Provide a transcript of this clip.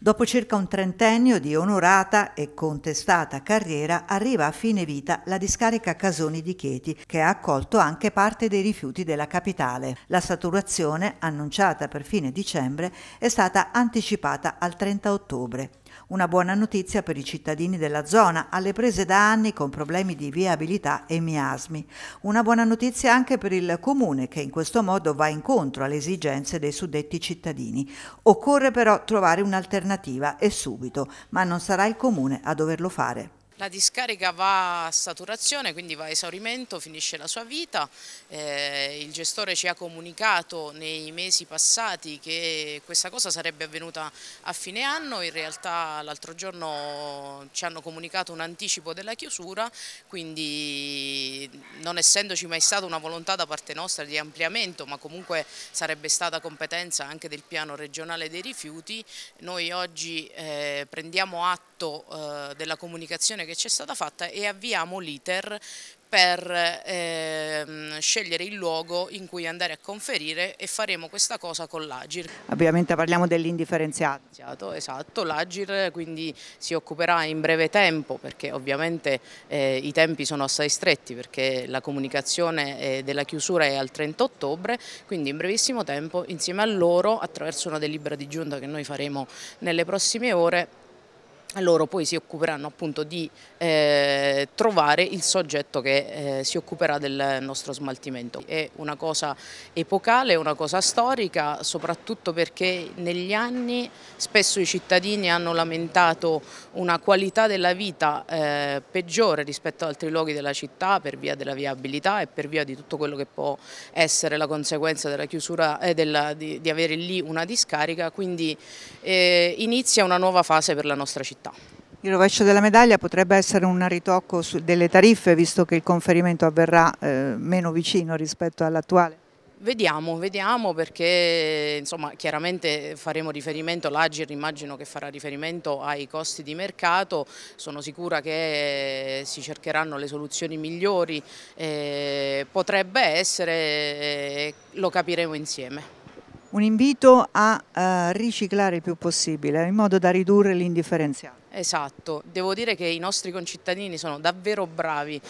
Dopo circa un trentennio di onorata e contestata carriera, arriva a fine vita la discarica Casoni di Chieti, che ha accolto anche parte dei rifiuti della capitale. La saturazione, annunciata per fine dicembre, è stata anticipata al 30 ottobre. Una buona notizia per i cittadini della zona, alle prese da anni con problemi di viabilità e miasmi. Una buona notizia anche per il comune che in questo modo va incontro alle esigenze dei suddetti cittadini. Occorre però trovare un'alternativa e subito, ma non sarà il comune a doverlo fare. La discarica va a saturazione, quindi va a esaurimento, finisce la sua vita. Eh, il gestore ci ha comunicato nei mesi passati che questa cosa sarebbe avvenuta a fine anno, in realtà l'altro giorno ci hanno comunicato un anticipo della chiusura, quindi non essendoci mai stata una volontà da parte nostra di ampliamento, ma comunque sarebbe stata competenza anche del piano regionale dei rifiuti, noi oggi eh, prendiamo atto eh, della comunicazione che ci è stata fatta e avviamo l'iter per ehm, scegliere il luogo in cui andare a conferire e faremo questa cosa con l'Agir. Ovviamente parliamo dell'indifferenziato. Esatto, esatto. l'Agir quindi si occuperà in breve tempo perché ovviamente eh, i tempi sono assai stretti perché la comunicazione eh, della chiusura è al 30 ottobre, quindi in brevissimo tempo insieme a loro attraverso una delibera di giunta che noi faremo nelle prossime ore loro poi si occuperanno appunto di eh, trovare il soggetto che eh, si occuperà del nostro smaltimento. È una cosa epocale, una cosa storica, soprattutto perché negli anni spesso i cittadini hanno lamentato una qualità della vita eh, peggiore rispetto ad altri luoghi della città per via della viabilità e per via di tutto quello che può essere la conseguenza della chiusura e eh, della, di, di, avere lì una discarica, quindi eh, inizia una nuova fase per la nostra città città. Il rovescio della medaglia potrebbe essere un ritocco delle tariffe, visto che il conferimento avverrà eh, meno vicino rispetto all'attuale? Vediamo, vediamo perché insomma, chiaramente faremo riferimento, l'Agir immagino che farà riferimento ai costi di mercato, sono sicura che eh, si cercheranno le soluzioni migliori, eh, potrebbe essere, eh, lo capiremo insieme un invito a eh, riciclare il più possibile in modo da ridurre l'indifferenziato. Esatto, devo dire che i nostri concittadini sono davvero bravi.